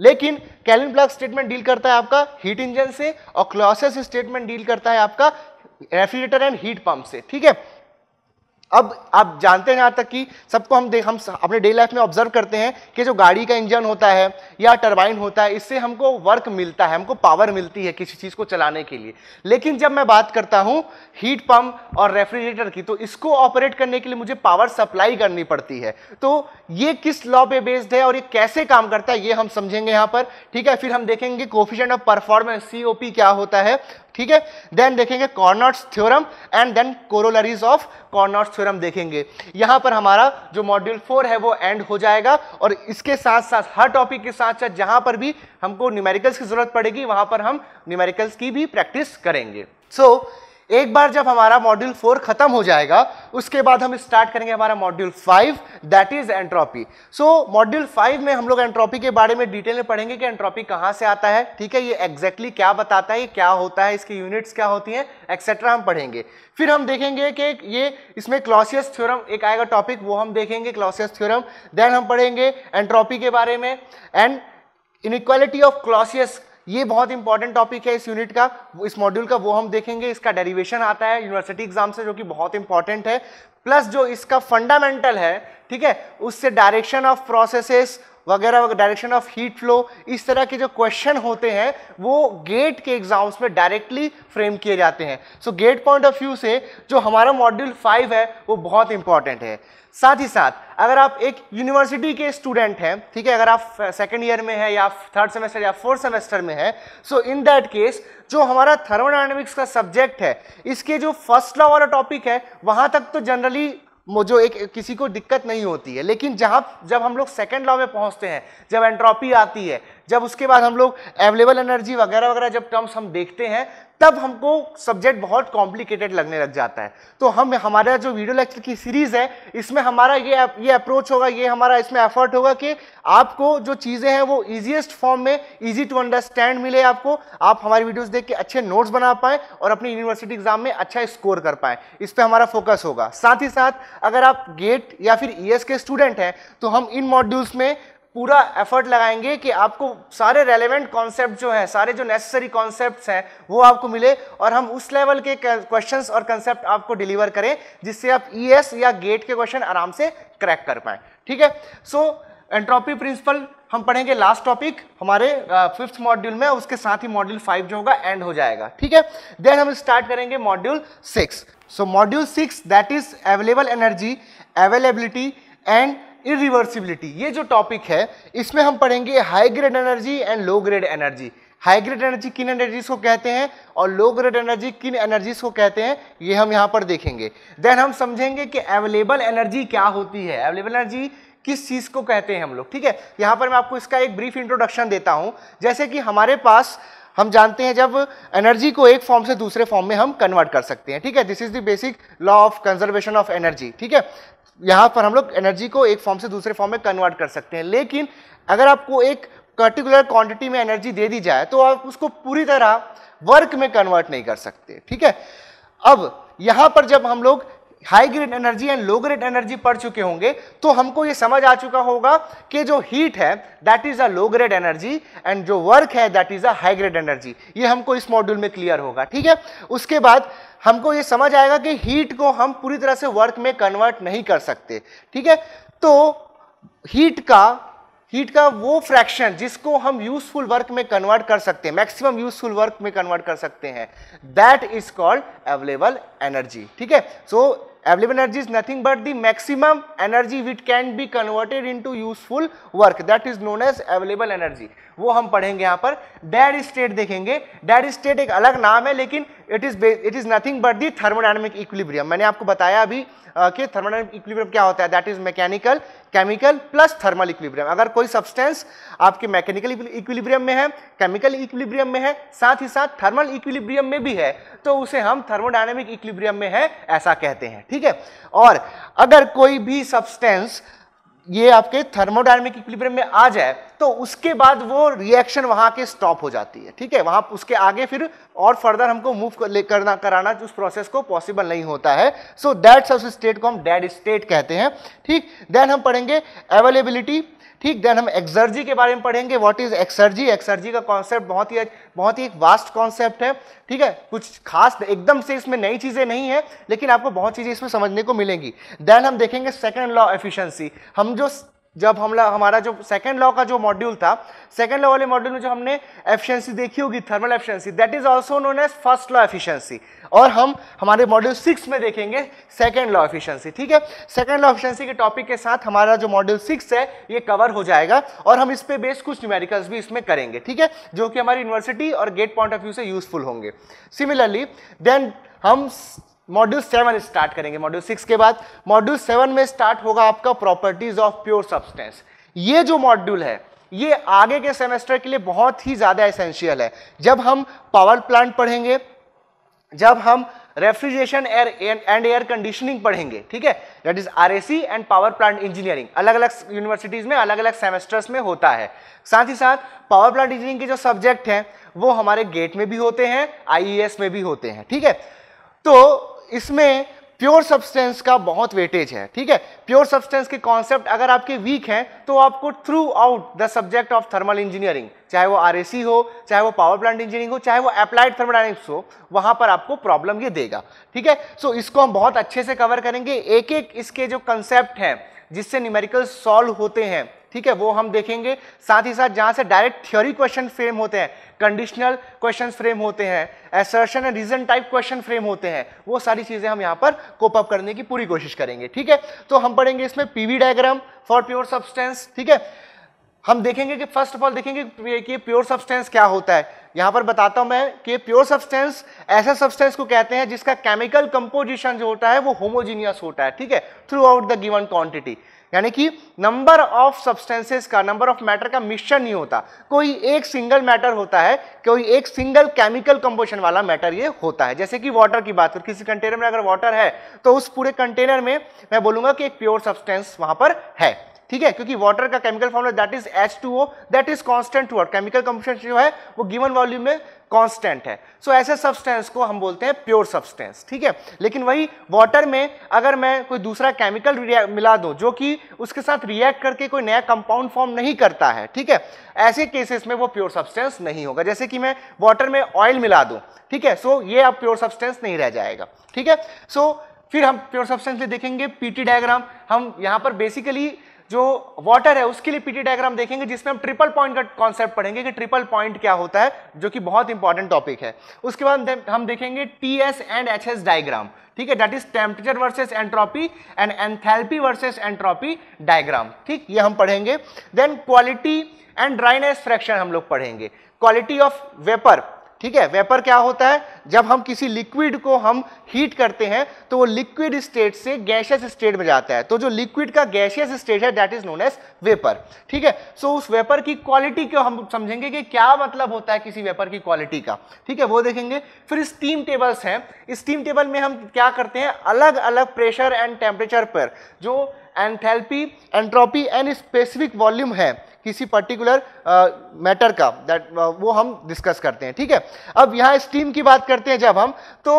[SPEAKER 1] लेकिन कैलिन प्लग स्टेटमेंट डील करता है आपका हीट इंजन से और क्लॉसेस स्टेटमेंट डील करता है आपका रेफ्रिजरेटर एंड हीट पंप से ठीक है अब आप जानते हैं यहाँ तक कि सबको हम हम अपने डे लाइफ में ऑब्जर्व करते हैं कि जो गाड़ी का इंजन होता है या टरबाइन होता है इससे हमको वर्क मिलता है हमको पावर मिलती है किसी चीज़ को चलाने के लिए लेकिन जब मैं बात करता हूँ हीट पम्प और रेफ्रिजरेटर की तो इसको ऑपरेट करने के लिए मुझे पावर सप्लाई करनी पड़ती है तो ये किस लॉ पे बेस्ड है और ये कैसे काम करता है ये हम समझेंगे यहाँ पर ठीक है फिर हम देखेंगे कोफिशेंट ऑफ परफॉर्मेंस सी क्या होता है ठीक है देन देखेंगे Carnot's theorem and then corollaries of Carnot's theorem देखेंगे यहां पर हमारा जो मॉड्यूल फोर है वो एंड हो जाएगा और इसके साथ साथ हर टॉपिक के साथ साथ जहां पर भी हमको न्यूमेरिकल्स की ज़रूरत पड़ेगी वहां पर हम न्यूमेरिकल्स की भी प्रैक्टिस करेंगे सो so, एक बार जब हमारा मॉड्यूल फोर खत्म हो जाएगा उसके बाद हम स्टार्ट करेंगे हमारा module five that is entropy so module five में हम लोग एंट्रॉपी के बारे में डिटेल में पढ़ेंगे कि एंट्रॉपी कहाँ से आता है ठीक है ये एग्जैक्टली exactly क्या बताता है ये क्या होता है इसकी यूनिट्स क्या होती हैं एक्सेट्रा हम पढ़ेंगे फिर हम देखेंगे कि ये इसमें क्लॉसियस थ्योरम एक आएगा टॉपिक वो हम देखेंगे क्लॉसियस थ्योरम देन हम पढ़ेंगे एंट्रॉपी के बारे में एंड इनक्वालिटी ऑफ क्लॉसियस ये बहुत इंपॉर्टेंट टॉपिक है इस यूनिट का इस मॉड्यूल का वो हम देखेंगे इसका डेरिवेशन आता है यूनिवर्सिटी एग्जाम से जो कि बहुत इंपॉर्टेंट है प्लस जो इसका फंडामेंटल है ठीक है उससे डायरेक्शन ऑफ प्रोसेसेस वगैरह वगैरह डायरेक्शन ऑफ हीट फ्लो इस तरह के जो क्वेश्चन होते हैं वो गेट के एग्जाम्स में डायरेक्टली फ्रेम किए जाते हैं so GATE point of view से जो हमारा मॉड्यूल फाइव है वो बहुत इंपॉर्टेंट है साथ ही साथ अगर आप एक यूनिवर्सिटी के स्टूडेंट हैं ठीक है अगर आप सेकेंड ईयर में हैं या थर्ड सेमेस्टर या फोर्थ सेमेस्टर में है सो इन दैट केस जो हमारा थर्मोडाइनमिक्स का सब्जेक्ट है इसके जो फर्स्ट लॉ वाला टॉपिक है वहाँ तक तो जनरली जो एक किसी को दिक्कत नहीं होती है लेकिन जहाँ जब हम लोग सेकेंड लॉ में पहुँचते हैं जब एंट्रोपी आती है जब उसके बाद हम लोग अवेलेबल एनर्जी वगैरह वगैरह जब टर्म्स हम देखते हैं तब हमको सब्जेक्ट बहुत कॉम्प्लिकेटेड लगने लग जाता है तो हम हमारा जो वीडियो लेक्चर की सीरीज़ है इसमें हमारा ये ये अप्रोच होगा ये हमारा इसमें एफर्ट होगा कि आपको जो चीज़ें हैं वो ईजिएस्ट फॉर्म में ईजी टू अंडरस्टैंड मिले आपको आप हमारी वीडियोस देख के अच्छे नोट्स बना पाएँ और अपनी यूनिवर्सिटी एग्जाम में अच्छा स्कोर कर पाएँ इस पर हमारा फोकस होगा साथ ही साथ अगर आप गेट या फिर ई के स्टूडेंट हैं तो हम इन मॉड्यूल्स में पूरा एफर्ट लगाएंगे कि आपको सारे रेलेवेंट कॉन्सेप्ट जो हैं सारे जो नेसेसरी कॉन्सेप्ट हैं वो आपको मिले और हम उस लेवल के क्वेश्चंस और कंसेप्ट आपको डिलीवर करें जिससे आप ईएस या गेट के क्वेश्चन आराम से क्रैक कर पाएँ ठीक है सो एंट्रोपी प्रिंसिपल हम पढ़ेंगे लास्ट टॉपिक हमारे फिफ्थ मॉड्यूल में उसके साथ ही मॉड्यूल फाइव जो होगा एंड हो जाएगा ठीक है देन हम स्टार्ट करेंगे module six so module six that is available energy availability and irreversibility ये जो टॉपिक है इसमें हम पढ़ेंगे high grade energy and low grade energy high grade energy किन एनर्जीज को कहते हैं और लो ग्रेड एनर्जी किन एनर्जीज को कहते हैं ये हम यहाँ पर देखेंगे देन हम समझेंगे कि अवेलेबल एनर्जी क्या होती है अवेलेबल एनर्जी किस चीज़ को कहते हैं हम लोग ठीक है यहाँ पर मैं आपको इसका एक ब्रीफ इंट्रोडक्शन देता हूँ जैसे कि हमारे पास हम जानते हैं जब एनर्जी को एक फॉर्म से दूसरे फॉर्म में हम कन्वर्ट कर सकते हैं ठीक है this is the basic law of conservation of energy ठीक है यहाँ पर हम लोग एनर्जी को एक फॉर्म से दूसरे फॉर्म में कन्वर्ट कर सकते हैं लेकिन अगर आपको एक पर्टिकुलर क्वांटिटी में एनर्जी दे दी जाए तो आप उसको पूरी तरह वर्क में कन्वर्ट नहीं कर सकते ठीक है अब यहाँ पर जब हम लोग high grade energy and low grade energy पढ़ चुके होंगे तो हमको ये समझ आ चुका होगा कि जो हीट है that is a low grade energy and जो वर्क है that is a high grade energy ये हमको इस मॉड्यूल में क्लियर होगा ठीक है उसके बाद हमको ये समझ आएगा कि हीट को हम पूरी तरह से वर्क में कन्वर्ट नहीं कर सकते ठीक है तो हीट का हीट का वो फ्रैक्शन जिसको हम यूजफुल वर्क में कन्वर्ट कर सकते हैं मैक्सिमम यूजफुल वर्क में कन्वर्ट कर सकते हैं that is called available energy ठीक है सो Available energy is nothing but the maximum energy which can be converted into useful work that is known as available energy. वो हम पढ़ेंगे यहाँ पर डेड स्टेट देखेंगे डेड स्टेट एक अलग नाम है लेकिन it is it is nothing but the thermodynamic equilibrium मैंने आपको बताया अभी कि थर्मोडाइनमिक इक्विलिब्रियम क्या होता है that is mechanical chemical plus thermal equilibrium अगर कोई सब्सटेंस आपके मैकेनिकल इक्विलिब्रियम में है केमिकल इक्विलिब्रियम में है साथ ही साथ थर्मल इक्विलिब्रियम में भी है तो उसे हम थर्मोडाइनमिक इक्विलिब्रियम में है ऐसा कहते हैं ठीक है और अगर कोई भी सब्सटेंस ये आपके थर्मोडायनेमिक इक्विलिब्रियम में आ जाए तो उसके बाद वो रिएक्शन वहाँ के स्टॉप हो जाती है ठीक है वहाँ उसके आगे फिर और फर्दर हमको मूव करना कराना उस प्रोसेस को पॉसिबल नहीं होता है सो दैट्स उस स्टेट को हम डेड स्टेट कहते हैं ठीक देन हम पढ़ेंगे अवेलेबिलिटी ठीक देन हम एक्सर्जी के बारे में पढ़ेंगे व्हाट इज एक्सर्जी एक्सर्जी का कॉन्सेप्ट बहुत ही बहुत ही एक वास्ट कॉन्सेप्ट है ठीक है कुछ खास एकदम से इसमें नई चीज़ें नहीं है लेकिन आपको बहुत चीज़ें इसमें समझने को मिलेंगी देन हम देखेंगे सेकेंड लॉ एफिशंसी हम जो जब हम हमारा जो सेकंड लॉ का जो मॉड्यूल था सेकेंड लॉ वाले मॉड्यूल में जो हमने एफिशिएंसी देखी होगी thermal efficiency that is also known as first law efficiency और हम हमारे मॉड्यूल सिक्स में देखेंगे सेकेंड लॉ एफिशिएंसी ठीक है सेकेंड लॉ एफिशिएंसी के टॉपिक के साथ हमारा जो मॉड्यूल सिक्स है ये कवर हो जाएगा और हम इस पर बेस कुछ न्यूमेरिकल्स भी इसमें करेंगे ठीक है जो कि हमारी यूनिवर्सिटी और गेट पॉइंट ऑफ व्यू से यूजफुल होंगे सिमिलरली देन हम मॉड्यूल सेवन स्टार्ट करेंगे मॉड्यूल सिक्स के बाद मॉड्यूल सेवन में स्टार्ट होगा आपका प्रॉपर्टीज ऑफ प्योर सब्सटेंस ये जो मॉड्यूल है ये आगे के सेमेस्टर के लिए बहुत ही ज़्यादा एसेंशियल है जब हम पावर प्लांट पढ़ेंगे जब हम refrigeration air and air conditioning पढ़ेंगे ठीक है that is RAC and power plant engineering अलग अलग यूनिवर्सिटीज़ में अलग अलग सेमेस्टर्स में होता है साथ ही साथ पावर प्लांट इंजीनियरिंग के जो सब्जेक्ट हैं वो हमारे गेट में भी होते हैं आईईएस e में भी होते हैं ठीक है तो इसमें प्योर सब्सटेंस का बहुत वेटेज है ठीक है प्योर सब्सटेंस के कॉन्सेप्ट अगर आपके वीक हैं तो आपको throughout the subject of thermal engineering चाहे वो आर हो चाहे वो पावर प्लांट इंजीनियरिंग हो चाहे वो अप्लाइड थर्मोडाइनिक्स हो वहाँ पर आपको प्रॉब्लम ये देगा ठीक है सो so, इसको हम बहुत अच्छे से कवर करेंगे एक एक इसके जो कंसेप्ट हैं जिससे न्यूमेरिकल सॉल्व होते हैं ठीक है वो हम देखेंगे साथ ही साथ जहाँ से डायरेक्ट थ्योरी क्वेश्चन फ्रेम होते हैं कंडीशनल क्वेश्चन फ्रेम होते हैं assertion and reason type question frame होते हैं वो सारी चीज़ें हम यहाँ पर कोप अप करने की पूरी कोशिश करेंगे ठीक है तो हम पढ़ेंगे इसमें PV diagram for pure substance ठीक है हम देखेंगे कि फर्स्ट ऑफ ऑल देखेंगे कि प्योर सब्सटेंस क्या होता है यहाँ पर बताता हूँ मैं कि प्योर सब्सटेंस ऐसा सब्सटेंस को कहते हैं जिसका केमिकल कंपोजिशन जो होता है वो होमोजीनियस होता है ठीक है throughout the given quantity यानी कि नंबर ऑफ सब्सटेंसेस का नंबर ऑफ मैटर का मिक्सचर नहीं होता कोई एक सिंगल मैटर होता है कोई एक सिंगल केमिकल कंपोजिशन वाला मैटर ये होता है जैसे कि वाटर की बात कर किसी कंटेनर में अगर वाटर है तो उस पूरे कंटेनर में मैं बोलूंगा कि एक प्योर सब्सटेंस वहां पर है ठीक है क्योंकि वाटर का chemical formula that is H two O that is constant word chemical composition जो है वो गिवन वॉल्यूम में कॉन्स्टेंट है सो so, ऐसे सब्सटेंस को हम बोलते हैं प्योर सब्सटेंस ठीक है लेकिन वही वाटर में अगर मैं कोई दूसरा केमिकल मिला दूँ जो कि उसके साथ रिएक्ट करके कोई नया कंपाउंड फॉर्म नहीं करता है ठीक है ऐसे केसेस में वो प्योर सब्सटेंस नहीं होगा जैसे कि मैं वाटर में ऑयल मिला दूँ ठीक है सो so, ये अब प्योर सब्सटेंस नहीं रह जाएगा ठीक है सो so, फिर हम प्योर सब्सटेंस में देखेंगे पीटी डायग्राम हम यहाँ पर बेसिकली जो वाटर है उसके लिए पीटी डायग्राम देखेंगे जिसमें हम ट्रिपल पॉइंट का कॉन्सेप्ट पढ़ेंगे कि ट्रिपल पॉइंट क्या होता है जो कि बहुत इंपॉर्टेंट टॉपिक है उसके बाद हम देखेंगे T S and H S diagram ठीक है that is temperature versus entropy and enthalpy versus entropy diagram ठीक ये हम पढ़ेंगे then quality and dryness fraction हम लोग पढ़ेंगे क्वालिटी ऑफ वेपर ठीक है वेपर क्या होता है जब हम किसी लिक्विड को हम हीट करते हैं तो वो लिक्विड स्टेट से गैशियस स्टेट में जाता है तो जो लिक्विड का गैशियस स्टेट है that is known as vapour ठीक है सो so, उस वेपर की क्वालिटी को हम समझेंगे कि क्या मतलब होता है किसी वेपर की क्वालिटी का ठीक है वो देखेंगे फिर स्टीम टेबल्स हैं स्टीम टेबल में हम क्या करते हैं अलग अलग प्रेशर एंड टेम्परेचर पर जो enthalpy entropy and specific volume है किसी पर्टिकुलर मैटर uh, का दैट uh, वो हम डिस्कस करते हैं ठीक है अब यहाँ स्टीम की बात करते हैं जब हम तो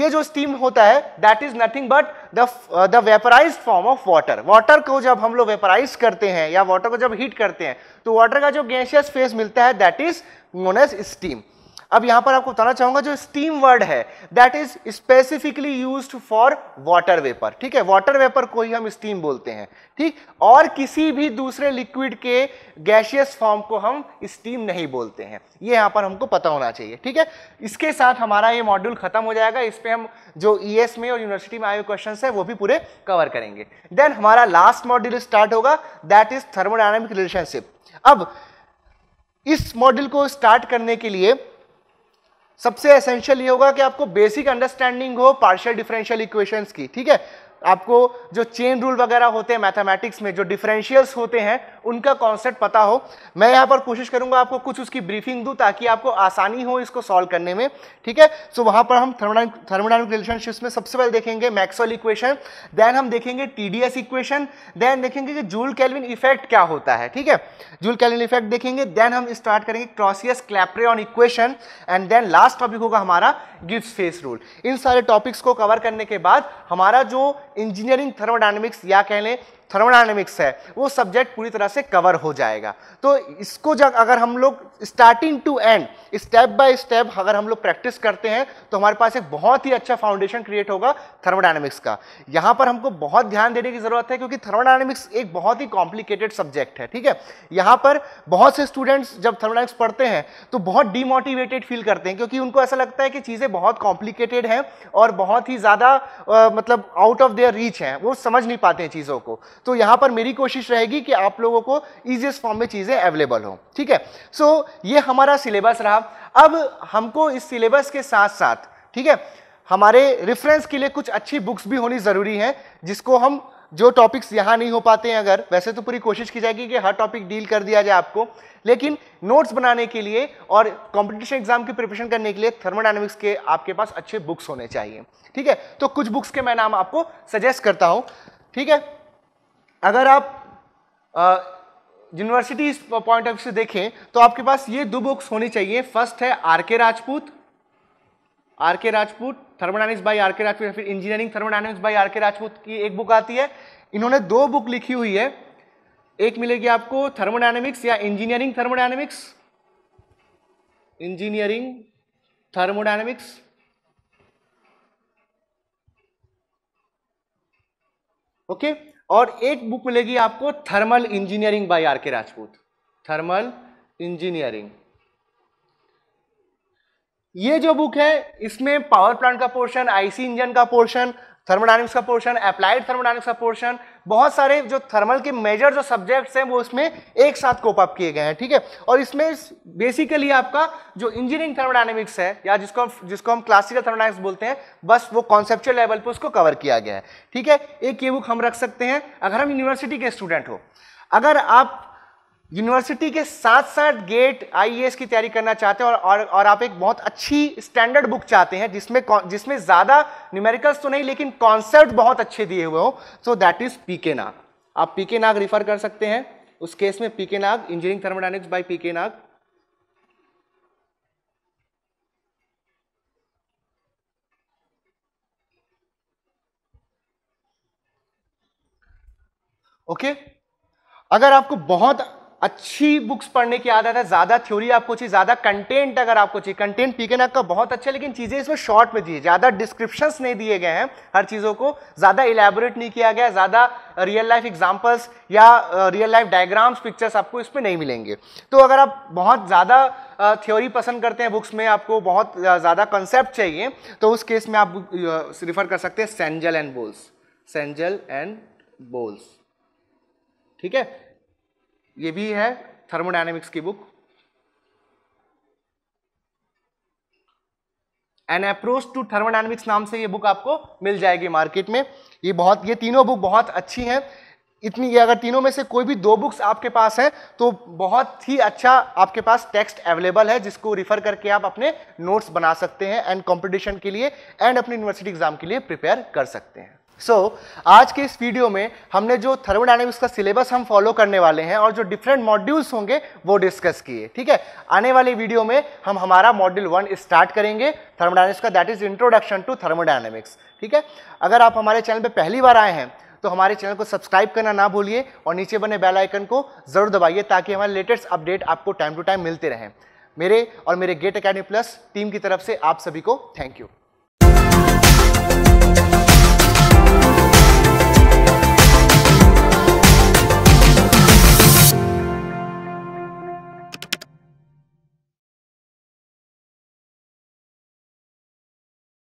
[SPEAKER 1] ये जो स्टीम होता है that is nothing but the the vaporise form of water water को जब हम लोग वेपराइज करते हैं या वाटर को जब हीट करते हैं तो वाटर का जो गैशियस फेस मिलता है that is known as steam अब यहां पर आपको बताना चाहूंगा जो स्टीम वर्ड है that is specifically use for water vapour ठीक है वाटर वेपर को ही हम स्टीम बोलते हैं ठीक और किसी भी दूसरे लिक्विड के गैशियस फॉर्म को हम स्टीम नहीं बोलते हैं ये यहां पर हमको पता होना चाहिए ठीक है इसके साथ हमारा ये मॉड्यूल खत्म हो जाएगा इस पर हम जो ई e में और यूनिवर्सिटी में आए हुए क्वेश्चन है वो भी पूरे कवर करेंगे देन हमारा लास्ट मॉड्यूल स्टार्ट होगा दैट इज थर्मोडाइनमिक रिलेशनशिप अब इस मॉड्यूल को स्टार्ट करने के लिए सबसे एसेंशियल ये होगा कि आपको बेसिक अंडरस्टैंडिंग हो पार्शियल डिफरेंशियल इक्वेशंस की ठीक है आपको जो चेन रूल वगैरह होते हैं मैथमेटिक्स में जो डिफरेंशियल्स होते हैं उनका कॉन्सेप्ट पता हो मैं यहाँ पर कोशिश करूँगा आपको कुछ उसकी ब्रीफिंग दूँ ताकि आपको आसानी हो इसको सॉल्व करने में ठीक है सो so, वहाँ पर हम थर्मोडाइनिक थर्मोडाइनिक रिलेशनशिप्स में सबसे पहले देखेंगे मैक्सवेल इक्वेशन देन हम देखेंगे एस इक्वेशन देन देखेंगे कि जूल कैलविन इफेक्ट क्या होता है ठीक है जूल कैलविन इफेक्ट देखेंगे देन हम स्टार्ट करेंगे Clausius Clapeyron equation and then last topic होगा हमारा गिफ्ट फेस रूल इन सारे टॉपिक्स को कवर करने के बाद हमारा जो इंजीनियरिंग थर्मोडाइनमिक्स या कह लें थर्मोडाइनमिक्स है वो सब्जेक्ट पूरी तरह से कवर हो जाएगा तो इसको जब अगर हम लोग starting to end step by step अगर हम लोग प्रैक्टिस करते हैं तो हमारे पास एक बहुत ही अच्छा फाउंडेशन क्रिएट होगा थर्मोडाइनमिक्स का यहाँ पर हमको बहुत ध्यान देने की ज़रूरत है क्योंकि थर्मोडाइनमिक्स एक बहुत ही कॉम्प्लिकेटेड सब्जेक्ट है ठीक है यहाँ पर बहुत से स्टूडेंट्स जब थर्मोडाइनमिक्स पढ़ते हैं तो बहुत डिमोटिवेटेड फील करते हैं क्योंकि उनको ऐसा लगता है कि चीज़ें बहुत कॉम्प्लिकेटेड हैं और बहुत ही ज़्यादा मतलब आउट ऑफ देयर रीच हैं वो समझ नहीं पाते हैं चीज़ों को तो यहां पर मेरी कोशिश रहेगी कि आप लोगों को ईजिएस्ट फॉर्म में चीज़ें अवेलेबल हो ठीक है सो so, ये हमारा सिलेबस रहा अब हमको इस सिलेबस के साथ साथ ठीक है हमारे रेफरेंस के लिए कुछ अच्छी बुक्स भी होनी ज़रूरी है जिसको हम जो टॉपिक्स यहाँ नहीं हो पाते हैं अगर वैसे तो पूरी कोशिश की जाएगी कि हर टॉपिक डील कर दिया जाए आपको लेकिन नोट्स बनाने के लिए और कंपटीशन एग्जाम की प्रिपरेशन करने के लिए थर्मोडाइनमिक्स के आपके पास अच्छे बुक्स होने चाहिए ठीक है तो कुछ बुक्स के मैं नाम आपको सजेस्ट करता हूँ ठीक है अगर आप यूनिवर्सिटी पॉइंट ऑफ व्यू से देखें तो आपके पास ये दो बुक्स होनी चाहिए फर्स्ट है आर के राजपूत आर के राजपूत थर्मोडाइनिक्स बाई आर के राजपूत फिर इंजीनियरिंग थर्मोडाइनिक्स बाई आर के राजपूत की एक बुक आती है इन्होंने दो बुक लिखी हुई है एक मिलेगी आपको थर्मोडाइनमिक्स या engineering thermodynamics engineering thermodynamics okay और एक बुक मिलेगी आपको थर्मल इंजीनियरिंग बाय आर के राजपूत थर्मल इंजीनियरिंग ये जो बुक है इसमें पावर प्लांट का पोर्शन आईसी इंजन का पोर्शन थर्मोडाइनिक्स का पोर्शन अप्लाइड थर्मोडाइनिक्स का पोर्शन बहुत सारे जो थर्मल के मेजर जो सब्जेक्ट्स हैं वो इसमें एक साथ कोप अप किए गए हैं ठीक है और इसमें बेसिकली आपका जो इंजीनियरिंग थर्मोडाइनमिक्स है या जिसको हम जिसको हम क्लासिकल थर्मोडाइनमिक्स बोलते हैं बस वो कॉन्सेप्चुअल लेवल पर उसको कवर किया गया है ठीक है एक ये बुक हम रख सकते हैं अगर हम यूनिवर्सिटी के स्टूडेंट हो अगर आप यूनिवर्सिटी के साथ साथ गेट आई e की तैयारी करना चाहते हैं और, और और आप एक बहुत अच्छी स्टैंडर्ड बुक चाहते हैं जिसमें जिसमें ज़्यादा न्यूमेरिकल्स तो नहीं लेकिन कॉन्सेप्ट बहुत अच्छे दिए हुए हो सो दैट इज़ पी के नाग आप पी के नाग रिफर कर सकते हैं उस केस में P K Nag engineering thermodynamics by P K Nag okay okay? अगर आपको बहुत अच्छी बुक्स पढ़ने की आदत है ज़्यादा थ्योरी आपको चाहिए ज़्यादा कंटेंट अगर आपको चाहिए कंटेंट पी के का बहुत अच्छा लेकिन चीज़ें इसमें शॉर्ट में दी ज़्यादा डिस्क्रिप्शंस नहीं दिए गए हैं हर चीज़ों को ज़्यादा इलेबोरेट नहीं किया गया ज़्यादा रियल लाइफ एग्जाम्पल्स या रियल लाइफ डायग्राम्स पिक्चर्स आपको इसमें नहीं मिलेंगे तो अगर आप बहुत ज़्यादा थ्योरी पसंद करते हैं बुक्स में आपको बहुत ज़्यादा कंसेप्ट चाहिए तो उस केस में आप रिफ़र कर सकते हैं Cengel and Boles Cengel and Boles ठीक है ये भी है थर्मोडाइनमिक्स की book an approach to thermodynamics नाम से ये बुक आपको मिल जाएगी मार्केट में ये बहुत ये तीनों बुक बहुत अच्छी हैं इतनी ये अगर तीनों में से कोई भी दो बुक्स आपके पास हैं तो बहुत ही अच्छा आपके पास टेक्स्ट अवेलेबल है जिसको रिफर करके आप अपने नोट्स बना सकते हैं एंड कंपटीशन के लिए एंड अपनी यूनिवर्सिटी एग्जाम के लिए प्रिपेयर कर सकते हैं सो so, आज के इस वीडियो में हमने जो थर्मोडाइनमिक्स का सिलेबस हम फॉलो करने वाले हैं और जो डिफरेंट मॉड्यूल्स होंगे वो डिस्कस किए ठीक है आने वाले वीडियो में हम हमारा मॉड्यूल वन स्टार्ट करेंगे थर्मोडाइनमिक्स का that is introduction to thermodynamics ठीक है अगर आप हमारे चैनल पर पहली बार आए हैं तो हमारे चैनल को सब्सक्राइब करना ना भूलिए और नीचे बने बेल आइकन को जरूर दबाइए ताकि हमारे लेटेस्ट अपडेट आपको टाइम टू टाइम मिलते रहें मेरे और मेरे गेट अकेडमी प्लस टीम की तरफ से आप सभी को थैंक यू